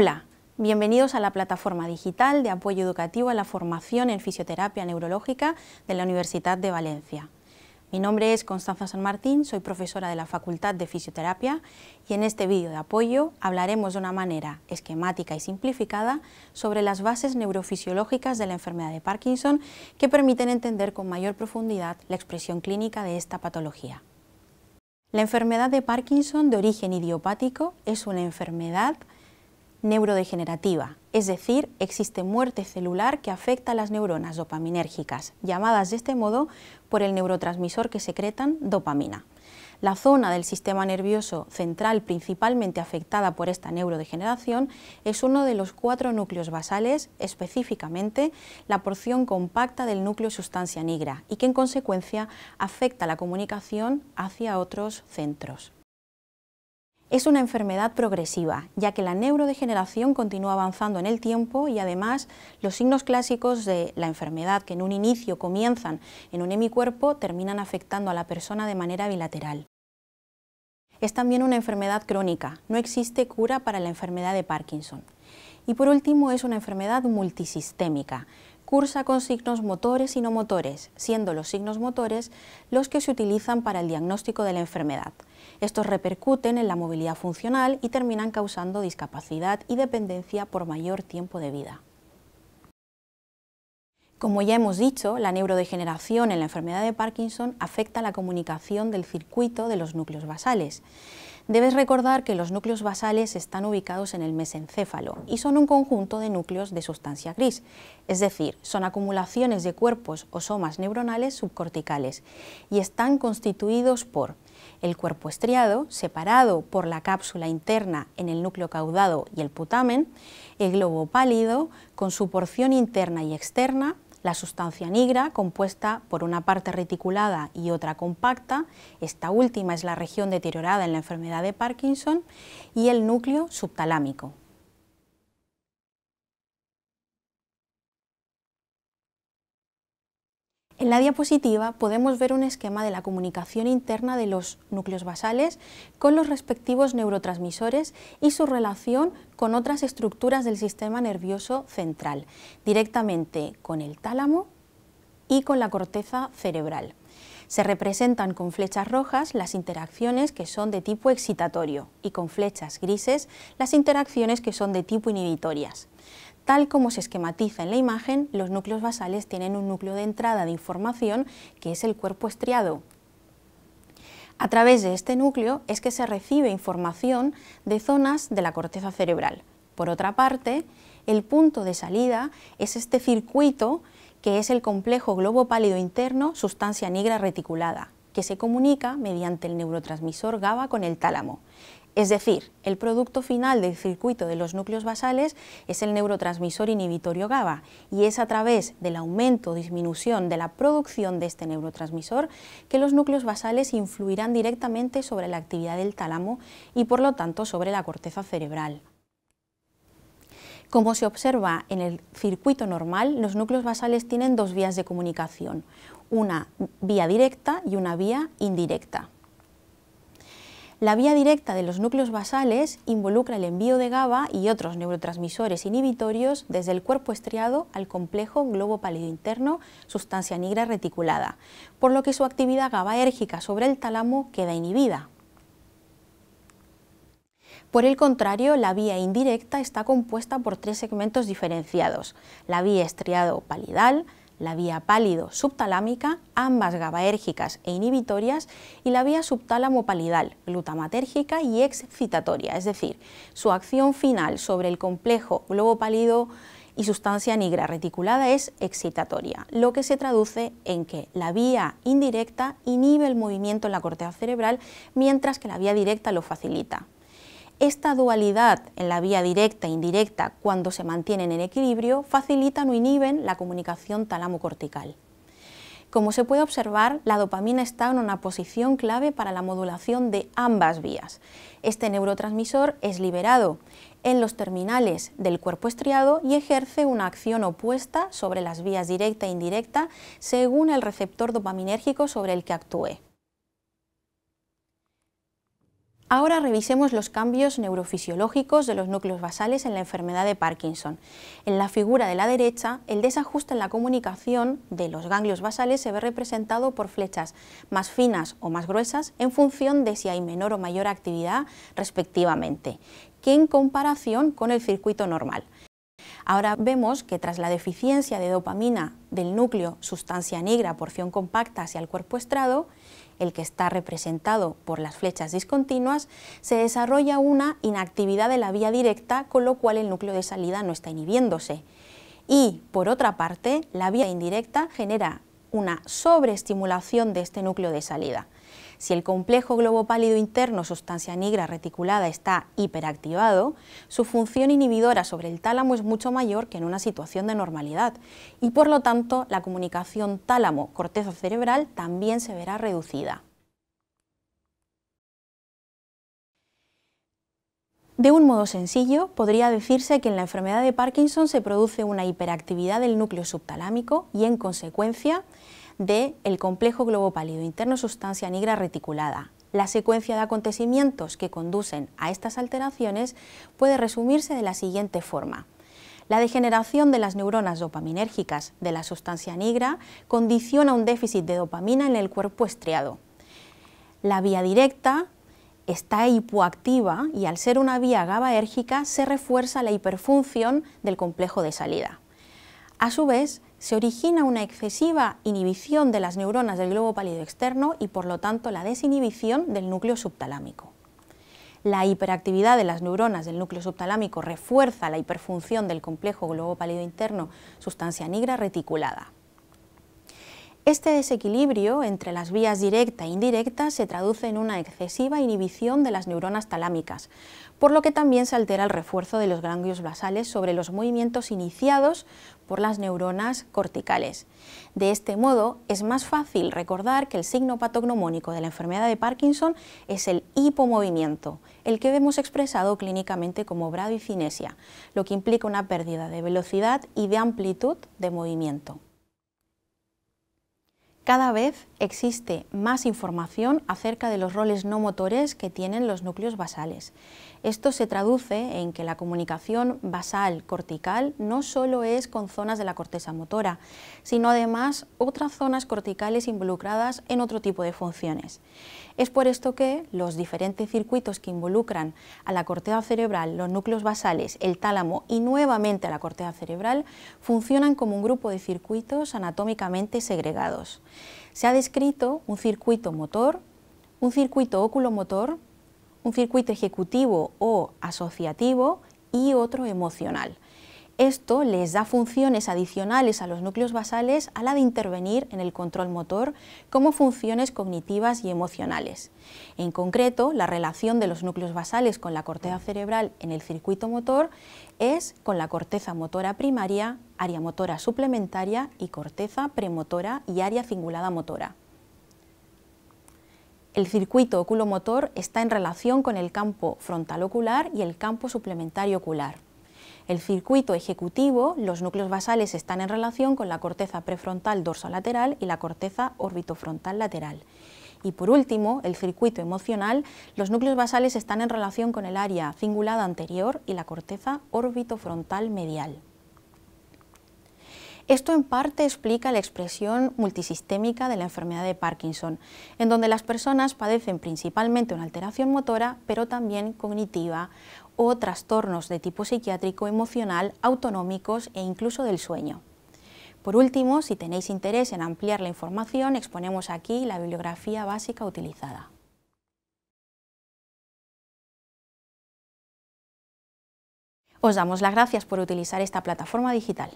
Hola, bienvenidos a la plataforma digital de apoyo educativo a la formación en fisioterapia neurológica de la Universidad de Valencia. Mi nombre es Constanza San Martín, soy profesora de la Facultad de Fisioterapia y en este vídeo de apoyo hablaremos de una manera esquemática y simplificada sobre las bases neurofisiológicas de la enfermedad de Parkinson que permiten entender con mayor profundidad la expresión clínica de esta patología. La enfermedad de Parkinson de origen idiopático es una enfermedad neurodegenerativa, es decir, existe muerte celular que afecta a las neuronas dopaminérgicas, llamadas de este modo por el neurotransmisor que secretan dopamina. La zona del sistema nervioso central principalmente afectada por esta neurodegeneración es uno de los cuatro núcleos basales, específicamente la porción compacta del núcleo sustancia nigra y que en consecuencia afecta la comunicación hacia otros centros. Es una enfermedad progresiva, ya que la neurodegeneración continúa avanzando en el tiempo y además los signos clásicos de la enfermedad que en un inicio comienzan en un hemicuerpo terminan afectando a la persona de manera bilateral. Es también una enfermedad crónica, no existe cura para la enfermedad de Parkinson. Y por último es una enfermedad multisistémica, cursa con signos motores y no motores, siendo los signos motores los que se utilizan para el diagnóstico de la enfermedad. Estos repercuten en la movilidad funcional y terminan causando discapacidad y dependencia por mayor tiempo de vida. Como ya hemos dicho, la neurodegeneración en la enfermedad de Parkinson afecta la comunicación del circuito de los núcleos basales. Debes recordar que los núcleos basales están ubicados en el mesencéfalo y son un conjunto de núcleos de sustancia gris, es decir, son acumulaciones de cuerpos o somas neuronales subcorticales y están constituidos por el cuerpo estriado, separado por la cápsula interna en el núcleo caudado y el putamen, el globo pálido, con su porción interna y externa, la sustancia nigra, compuesta por una parte reticulada y otra compacta, esta última es la región deteriorada en la enfermedad de Parkinson, y el núcleo subtalámico, En la diapositiva podemos ver un esquema de la comunicación interna de los núcleos basales con los respectivos neurotransmisores y su relación con otras estructuras del sistema nervioso central, directamente con el tálamo y con la corteza cerebral. Se representan con flechas rojas las interacciones que son de tipo excitatorio y con flechas grises las interacciones que son de tipo inhibitorias. Tal como se esquematiza en la imagen, los núcleos basales tienen un núcleo de entrada de información que es el cuerpo estriado. A través de este núcleo es que se recibe información de zonas de la corteza cerebral. Por otra parte, el punto de salida es este circuito que es el complejo globo pálido interno sustancia negra reticulada, que se comunica mediante el neurotransmisor GABA con el tálamo. Es decir, el producto final del circuito de los núcleos basales es el neurotransmisor inhibitorio GABA y es a través del aumento o disminución de la producción de este neurotransmisor que los núcleos basales influirán directamente sobre la actividad del tálamo y por lo tanto sobre la corteza cerebral. Como se observa en el circuito normal, los núcleos basales tienen dos vías de comunicación, una vía directa y una vía indirecta. La vía directa de los núcleos basales involucra el envío de GABA y otros neurotransmisores inhibitorios desde el cuerpo estriado al complejo globo pálido interno sustancia negra reticulada, por lo que su actividad GABAérgica sobre el tálamo queda inhibida. Por el contrario, la vía indirecta está compuesta por tres segmentos diferenciados, la vía estriado-palidal, la vía pálido-subtalámica, ambas gabaérgicas e inhibitorias, y la vía subtálamo-palidal, glutamatérgica y excitatoria, es decir, su acción final sobre el complejo globo pálido y sustancia nigra reticulada es excitatoria, lo que se traduce en que la vía indirecta inhibe el movimiento en la corteza cerebral, mientras que la vía directa lo facilita. Esta dualidad en la vía directa e indirecta, cuando se mantienen en equilibrio, facilitan o inhiben la comunicación talamo cortical Como se puede observar, la dopamina está en una posición clave para la modulación de ambas vías. Este neurotransmisor es liberado en los terminales del cuerpo estriado y ejerce una acción opuesta sobre las vías directa e indirecta según el receptor dopaminérgico sobre el que actúe. Ahora revisemos los cambios neurofisiológicos de los núcleos basales en la enfermedad de Parkinson. En la figura de la derecha, el desajuste en la comunicación de los ganglios basales se ve representado por flechas más finas o más gruesas en función de si hay menor o mayor actividad respectivamente, que en comparación con el circuito normal. Ahora vemos que tras la deficiencia de dopamina del núcleo sustancia negra porción compacta hacia el cuerpo estrado, el que está representado por las flechas discontinuas, se desarrolla una inactividad de la vía directa, con lo cual el núcleo de salida no está inhibiéndose. Y, por otra parte, la vía indirecta genera una sobreestimulación de este núcleo de salida. Si el complejo globo pálido interno sustancia negra reticulada está hiperactivado, su función inhibidora sobre el tálamo es mucho mayor que en una situación de normalidad y por lo tanto la comunicación tálamo-corteza cerebral también se verá reducida. De un modo sencillo, podría decirse que en la enfermedad de Parkinson se produce una hiperactividad del núcleo subtalámico y, en consecuencia, del el complejo globo pálido interno sustancia negra reticulada. La secuencia de acontecimientos que conducen a estas alteraciones puede resumirse de la siguiente forma. La degeneración de las neuronas dopaminérgicas de la sustancia negra condiciona un déficit de dopamina en el cuerpo estriado. La vía directa está hipoactiva y al ser una vía GABAérgica se refuerza la hiperfunción del complejo de salida. A su vez, se origina una excesiva inhibición de las neuronas del globo pálido externo y por lo tanto la desinhibición del núcleo subtalámico. La hiperactividad de las neuronas del núcleo subtalámico refuerza la hiperfunción del complejo globo pálido interno sustancia negra reticulada. Este desequilibrio entre las vías directa e indirecta se traduce en una excesiva inhibición de las neuronas talámicas, por lo que también se altera el refuerzo de los ganglios basales sobre los movimientos iniciados por las neuronas corticales. De este modo, es más fácil recordar que el signo patognomónico de la enfermedad de Parkinson es el hipomovimiento, el que vemos expresado clínicamente como bradicinesia, lo que implica una pérdida de velocidad y de amplitud de movimiento. Cada vez existe más información acerca de los roles no motores que tienen los núcleos basales. Esto se traduce en que la comunicación basal cortical no solo es con zonas de la corteza motora, sino además otras zonas corticales involucradas en otro tipo de funciones. Es por esto que los diferentes circuitos que involucran a la corteza cerebral, los núcleos basales, el tálamo y nuevamente a la corteza cerebral funcionan como un grupo de circuitos anatómicamente segregados. Se ha descrito un circuito motor, un circuito oculomotor, un circuito ejecutivo o asociativo y otro emocional. Esto les da funciones adicionales a los núcleos basales a la de intervenir en el control motor como funciones cognitivas y emocionales. En concreto, la relación de los núcleos basales con la corteza cerebral en el circuito motor es con la corteza motora primaria, área motora suplementaria y corteza premotora y área cingulada motora. El circuito oculomotor está en relación con el campo frontal ocular y el campo suplementario ocular. El circuito ejecutivo, los núcleos basales están en relación con la corteza prefrontal dorsolateral y la corteza orbitofrontal lateral. Y por último, el circuito emocional, los núcleos basales están en relación con el área cingulada anterior y la corteza orbitofrontal medial. Esto en parte explica la expresión multisistémica de la enfermedad de Parkinson, en donde las personas padecen principalmente una alteración motora, pero también cognitiva o trastornos de tipo psiquiátrico, emocional, autonómicos e incluso del sueño. Por último, si tenéis interés en ampliar la información, exponemos aquí la bibliografía básica utilizada. Os damos las gracias por utilizar esta plataforma digital.